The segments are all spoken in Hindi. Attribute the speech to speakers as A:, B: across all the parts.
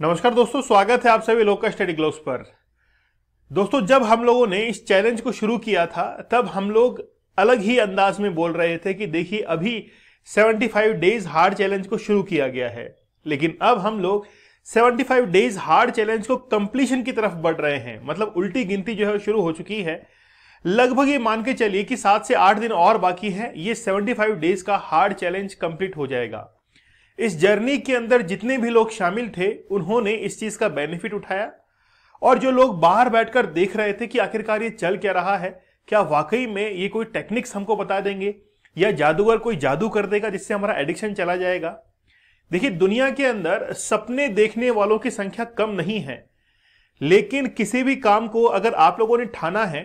A: नमस्कार दोस्तों स्वागत है आप सभी लोग का स्टडी ग्लोव पर दोस्तों जब हम लोगों ने इस चैलेंज को शुरू किया था तब हम लोग अलग ही अंदाज में बोल रहे थे कि देखिए अभी 75 डेज हार्ड चैलेंज को शुरू किया गया है लेकिन अब हम लोग 75 डेज हार्ड चैलेंज को कंप्लीशन की तरफ बढ़ रहे हैं मतलब उल्टी गिनती जो है शुरू हो चुकी है लगभग ये मान के चलिए कि सात से आठ दिन और बाकी है ये सेवेंटी डेज का हार्ड चैलेंज कंप्लीट हो जाएगा इस जर्नी के अंदर जितने भी लोग शामिल थे उन्होंने इस चीज का बेनिफिट उठाया और जो लोग बाहर बैठकर देख रहे थे कि आखिरकार ये चल क्या रहा है क्या वाकई में ये कोई टेक्निक्स हमको बता देंगे या जादूगर कोई जादू कर देगा जिससे हमारा एडिक्शन चला जाएगा देखिए दुनिया के अंदर सपने देखने वालों की संख्या कम नहीं है लेकिन किसी भी काम को अगर आप लोगों ने ठाना है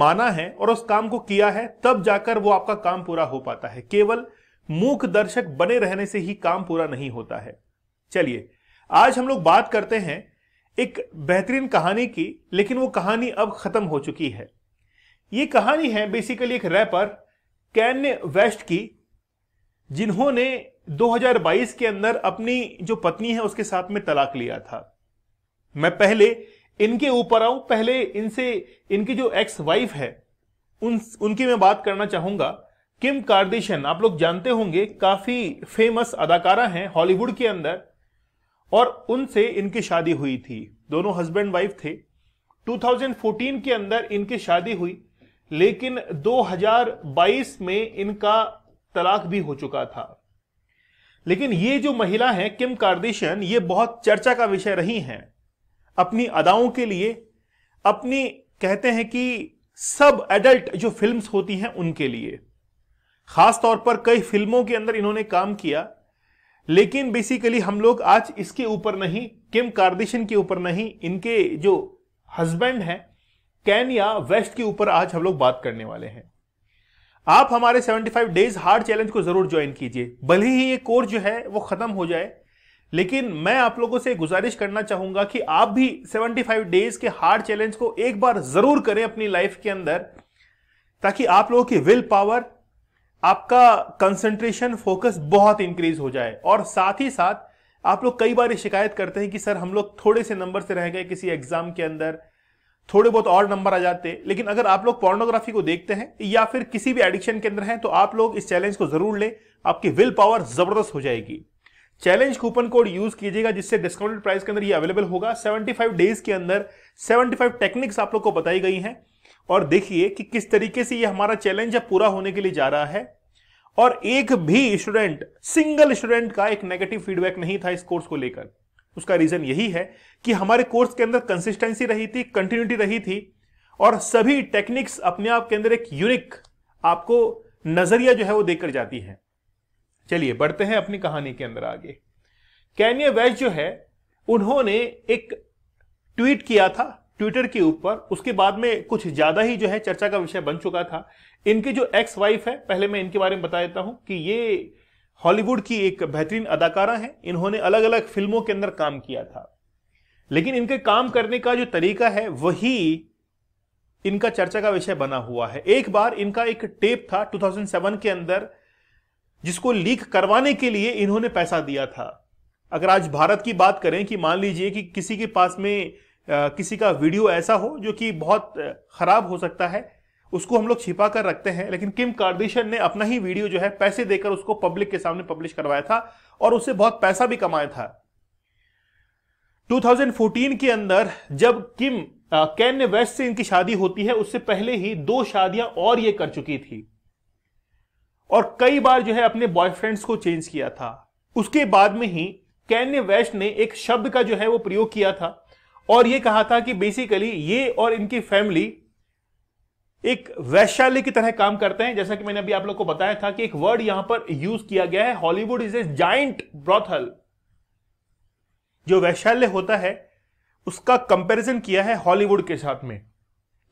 A: माना है और उस काम को किया है तब जाकर वो आपका काम पूरा हो पाता है केवल मूक दर्शक बने रहने से ही काम पूरा नहीं होता है चलिए आज हम लोग बात करते हैं एक बेहतरीन कहानी की लेकिन वो कहानी अब खत्म हो चुकी है ये कहानी है बेसिकली एक रैपर कैन वेस्ट की जिन्होंने 2022 के अंदर अपनी जो पत्नी है उसके साथ में तलाक लिया था मैं पहले इनके ऊपर आऊं पहले इनसे इनकी जो एक्स वाइफ है उन उनकी मैं बात करना चाहूंगा किम कार्दिशन आप लोग जानते होंगे काफी फेमस अदाकारा हैं हॉलीवुड के अंदर और उनसे इनकी शादी हुई थी दोनों हस्बैंड वाइफ थे 2014 के अंदर इनकी शादी हुई लेकिन 2022 में इनका तलाक भी हो चुका था लेकिन ये जो महिला है किम कार्दिशन ये बहुत चर्चा का विषय रही हैं अपनी अदाओं के लिए अपनी कहते हैं कि सब एडल्ट जो फिल्म्स होती हैं उनके लिए खास तौर पर कई फिल्मों के अंदर इन्होंने काम किया लेकिन बेसिकली हम लोग आज इसके ऊपर नहीं किम कार्दिशन के ऊपर नहीं इनके जो हस्बैंड हैं कैन या वेस्ट के ऊपर आज हम लोग बात करने वाले हैं आप हमारे 75 डेज हार्ड चैलेंज को जरूर ज्वाइन कीजिए भले ही ये कोर्स जो है वो खत्म हो जाए लेकिन मैं आप लोगों से गुजारिश करना चाहूंगा कि आप भी 75 डेज के हार्ड चैलेंज को एक बार जरूर करें अपनी लाइफ के अंदर ताकि आप लोगों की विल पावर आपका कंसंट्रेशन फोकस बहुत इंक्रीज हो जाए और साथ ही साथ आप लोग कई बार शिकायत करते हैं कि सर हम लोग थोड़े से नंबर से रह गए किसी एग्जाम के अंदर थोड़े बहुत और नंबर आ जाते लेकिन अगर आप लोग पॉर्नोग्राफी को देखते हैं या फिर किसी भी एडिक्शन के अंदर हैं तो आप लोग इस चैलेंज को जरूर लें आपकी विल पावर जबरदस्त हो जाएगी चैलेंज कूपन कोड यूज कीजिएगा जिससे डिस्काउंटेड प्राइस के अंदर ये अवेलेबल होगा 75 डेज के अंदर 75 टेक्निक्स आप लोग को बताई गई हैं और देखिए कि किस तरीके से ये हमारा चैलेंज अब पूरा होने के लिए जा रहा है और एक भी स्टूडेंट सिंगल स्टूडेंट का एक नेगेटिव फीडबैक नहीं था इस कोर्स को लेकर उसका रीजन यही है कि हमारे कोर्स के अंदर कंसिस्टेंसी रही थी कंटिन्यूटी रही थी और सभी टेक्निक्स अपने आप के अंदर एक यूनिक आपको नजरिया जो है वो देकर जाती है चलिए बढ़ते हैं अपनी कहानी के अंदर आगे कैनिया वैश जो है उन्होंने एक ट्वीट किया था ट्विटर के ऊपर उसके बाद में कुछ ज्यादा ही जो है चर्चा का विषय बन चुका था इनके जो एक्स वाइफ है पहले मैं इनके बारे में बता देता हूं कि ये हॉलीवुड की एक बेहतरीन अदाकारा हैं इन्होंने अलग अलग फिल्मों के अंदर काम किया था लेकिन इनके काम करने का जो तरीका है वही इनका चर्चा का विषय बना हुआ है एक बार इनका एक टेप था 2007 के अंदर जिसको लीक करवाने के लिए इन्होंने पैसा दिया था अगर आज भारत की बात करें कि मान लीजिए कि किसी के पास में किसी का वीडियो ऐसा हो जो कि बहुत ख़राब हो सकता है उसको हम लोग छिपा कर रखते हैं लेकिन किम कार्डिशन ने अपना ही वीडियो जो है पैसे देकर उसको पब्लिक के सामने पब्लिश करवाया था और उससे बहुत पैसा भी कमाया था 2014 के अंदर जब किम कैन्य वेस्ट से इनकी शादी होती है उससे पहले ही दो शादियां और ये कर चुकी थी और कई बार जो है अपने बॉयफ्रेंड्स को चेंज किया था उसके बाद में ही कैन्य वेस्ट ने एक शब्द का जो है वो प्रयोग किया था और ये कहा था कि बेसिकली ये और इनकी फैमिली एक वैशाल्य की तरह काम करते हैं जैसा कि मैंने अभी आप लोग को बताया था कि एक वर्ड यहां पर यूज किया गया है Hollywood is a giant brothel जो वैशाल्य होता है उसका कंपैरिजन किया है हॉलीवुड के साथ में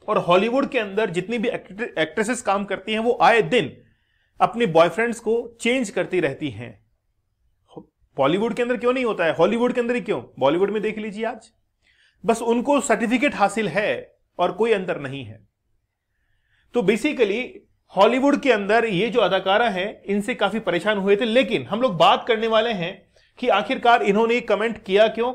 A: और हॉलीवुड के अंदर जितनी भी एक्ट्रेसेस काम करती हैं वो आए दिन अपने बॉयफ्रेंड्स को चेंज करती रहती हैं बॉलीवुड के अंदर क्यों नहीं होता है हॉलीवुड के अंदर ही क्यों बॉलीवुड में देख लीजिए आज बस उनको सर्टिफिकेट हासिल है और कोई अंतर नहीं है तो बेसिकली हॉलीवुड के अंदर ये जो अदाकारा हैं इनसे काफी परेशान हुए थे लेकिन हम लोग बात करने वाले हैं कि आखिरकार इन्होंने कमेंट किया क्यों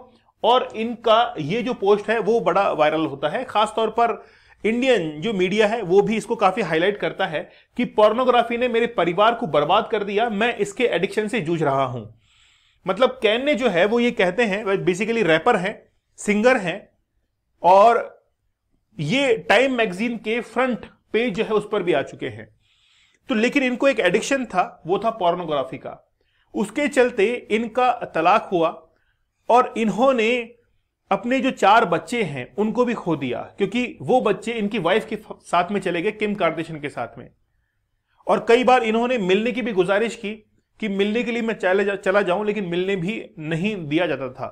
A: और इनका ये जो पोस्ट है वो बड़ा वायरल होता है खासतौर पर इंडियन जो मीडिया है वो भी इसको काफी हाईलाइट करता है कि पोर्नोग्राफी ने मेरे परिवार को बर्बाद कर दिया मैं इसके एडिक्शन से जूझ रहा हूं मतलब कैन ने जो है वो ये कहते हैं बेसिकली रैपर हैं सिंगर हैं और ये टाइम मैगजीन के फ्रंट पेज जो है उस पर भी आ चुके हैं तो लेकिन इनको एक एडिक्शन था वो था पोर्नोग्राफी का उसके चलते इनका तलाक हुआ और इन्होंने अपने जो चार बच्चे हैं उनको भी खो दिया क्योंकि वो बच्चे इनकी वाइफ के साथ में चले गए किम कार्देशन के साथ में और कई बार इन्होंने मिलने की भी गुजारिश की कि मिलने के लिए मैं चले जा, चला जाऊं लेकिन मिलने भी नहीं दिया जाता था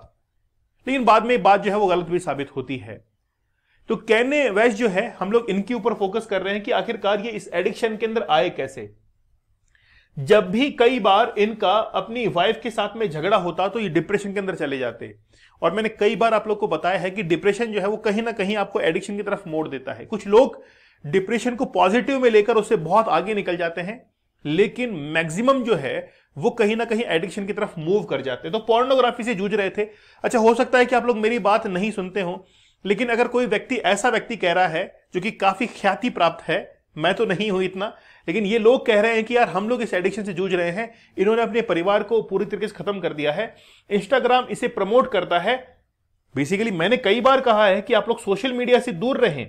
A: लेकिन बाद में बात जो है वो गलत भी साबित होती है तो कहने वैश जो है हम लोग इनके ऊपर फोकस कर रहे हैं कि आखिरकार ये इस एडिक्शन के अंदर आए कैसे जब भी कई बार इनका अपनी वाइफ के साथ में झगड़ा होता तो ये डिप्रेशन के अंदर चले जाते और मैंने कई बार आप लोग को बताया है कि डिप्रेशन जो है वो कहीं ना कहीं आपको एडिक्शन की तरफ मोड़ देता है कुछ लोग डिप्रेशन को पॉजिटिव में लेकर उसे बहुत आगे निकल जाते हैं लेकिन मैक्सिमम जो है वो कहीं ना कहीं एडिक्शन की तरफ मूव कर जाते हैं तो पोर्नोग्राफी से जूझ रहे थे अच्छा हो सकता है कि आप लोग मेरी बात नहीं सुनते हो लेकिन अगर कोई व्यक्ति ऐसा व्यक्ति कह रहा है जो कि काफी ख्याति प्राप्त है मैं तो नहीं हूं इतना लेकिन ये लोग कह रहे हैं कि यार हम लोग इस एडिक्शन से जूझ रहे हैं इन्होंने अपने परिवार को पूरी तरीके से खत्म कर दिया है इंस्टाग्राम इसे प्रमोट करता है बेसिकली मैंने कई बार कहा है कि आप लोग सोशल मीडिया से दूर रहें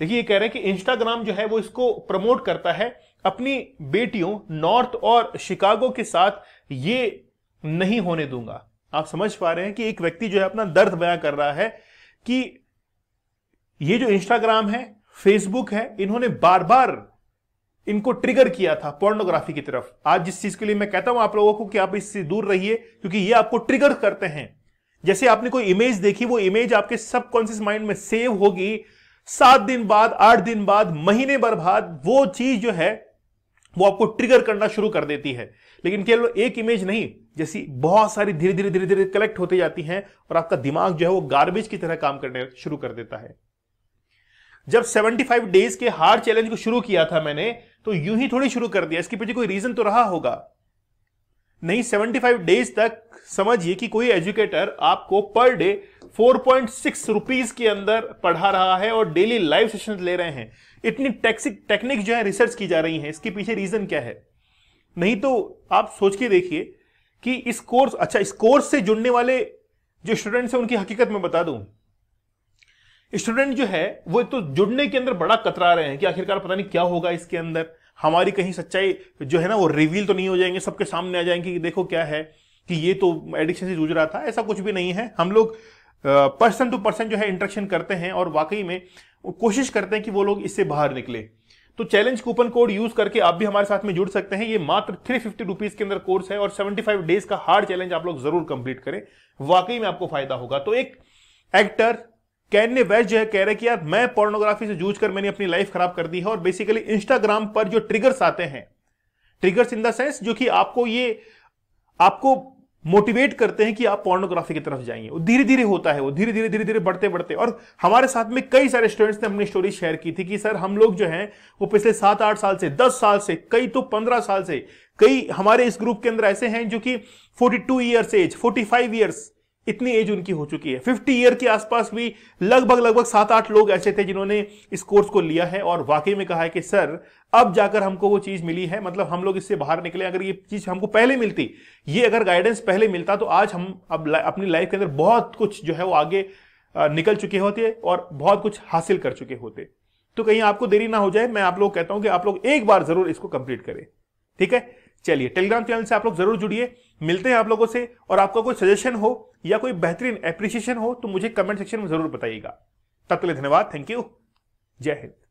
A: देखिए ये कह रहे हैं कि इंस्टाग्राम जो है वो इसको प्रमोट करता है अपनी बेटियों नॉर्थ और शिकागो के साथ ये नहीं होने दूंगा आप समझ पा रहे हैं कि एक व्यक्ति जो है अपना दर्द बयां कर रहा है कि ये जो इंस्टाग्राम है फेसबुक है इन्होंने बार बार इनको ट्रिगर किया था पोर्नोग्राफी की तरफ आज जिस चीज के लिए मैं कहता हूं आप लोगों को कि आप इससे दूर रहिए क्योंकि ये आपको ट्रिगर करते हैं जैसे आपने कोई इमेज देखी वो इमेज आपके सबकॉन्शियस माइंड में सेव होगी सात दिन बाद आठ दिन बाद महीने भर बाद वो चीज जो है वो आपको ट्रिगर करना शुरू कर देती है लेकिन केवल एक इमेज नहीं जैसी बहुत सारी धीरे धीरे धीरे धीरे कलेक्ट होती जाती हैं और आपका दिमाग जो है वो गार्बेज की तरह काम करने शुरू कर देता है जब 75 डेज के हार्ड चैलेंज को शुरू किया था मैंने तो यूं ही थोड़ी शुरू कर दिया इसके पीछे कोई रीजन तो रहा होगा नहीं 75 डेज तक समझिए कि कोई एजुकेटर आपको पर डे 4.6 रुपीस के अंदर पढ़ा रहा है और डेली लाइव सेशन ले रहे हैं इतनी टेक्सिक टेक्निक जो है रिसर्च की जा रही है इसके पीछे रीजन क्या है नहीं तो आप सोच के देखिए कि इस कोर्स अच्छा इस कोर्स से जुड़ने वाले जो स्टूडेंट्स हैं उनकी हकीकत में बता दूं स्टूडेंट जो है वो तो जुड़ने के अंदर बड़ा कतरा रहे हैं कि आखिरकार पता नहीं क्या होगा इसके अंदर हमारी कहीं सच्चाई जो है ना वो रिवील तो नहीं हो जाएंगे सबके सामने आ जाएंगे कि देखो क्या है कि ये तो एडिक्शन से जूझ रहा था ऐसा कुछ भी नहीं है हम लोग पर्सन टू पर्सन जो है इंट्रेक्शन करते हैं और वाकई में कोशिश करते हैं कि वो लोग इससे बाहर निकले तो चैलेंज कूपन कोड यूज करके आप भी हमारे साथ में जुड़ सकते हैं ये मात्र थ्री फिफ्टी रुपीज के अंदर कोर्स है और सेवेंटी फाइव डेज का हार्ड चैलेंज आप लोग जरूर कंप्लीट करें वाकई में आपको फायदा होगा तो एक एक्टर कैन्य वैश जो है कह रहे कि यार मैं पोर्नोग्राफी से जूझ कर मैंने अपनी लाइफ खराब कर दी है और बेसिकली इंस्टाग्राम पर जो ट्रिगर्स आते हैं ट्रिगर्स इन द सेंस जो कि आपको ये आपको मोटिवेट करते हैं कि आप पोर्नोग्राफी की तरफ जाइए धीरे धीरे होता है वो धीरे धीरे धीरे धीरे बढ़ते बढ़ते और हमारे साथ में कई सारे स्टूडेंट्स ने अपनी स्टोरी शेयर की थी कि सर हम लोग जो हैं वो पिछले सात आठ साल से दस साल से कई तो पंद्रह साल से कई हमारे इस ग्रुप के अंदर ऐसे हैं जो कि forty two years age forty five years इतनी एज उनकी हो चुकी है फिफ्टी ईयर के आसपास भी लगभग लगभग सात आठ लोग ऐसे थे जिन्होंने इस कोर्स को लिया है और वाकई में कहा है कि सर अब जाकर हमको वो चीज मिली है मतलब हम लोग इससे बाहर निकले अगर ये चीज हमको पहले मिलती ये अगर गाइडेंस पहले मिलता तो आज हम अब अपनी लाइफ के अंदर बहुत कुछ जो है वो आगे निकल चुके होते और बहुत कुछ हासिल कर चुके होते तो कहीं आपको देरी ना हो जाए मैं आप लोग कहता हूं कि आप लोग एक बार जरूर इसको कंप्लीट करें ठीक है चलिए टेलीग्राम चैनल से आप लोग जरूर जुड़िए मिलते हैं आप लोगों से और आपका कोई सजेशन हो या कोई बेहतरीन अप्रिसिएशन हो तो मुझे कमेंट सेक्शन में जरूर बताइएगा तब के लिए धन्यवाद थैंक यू जय हिंद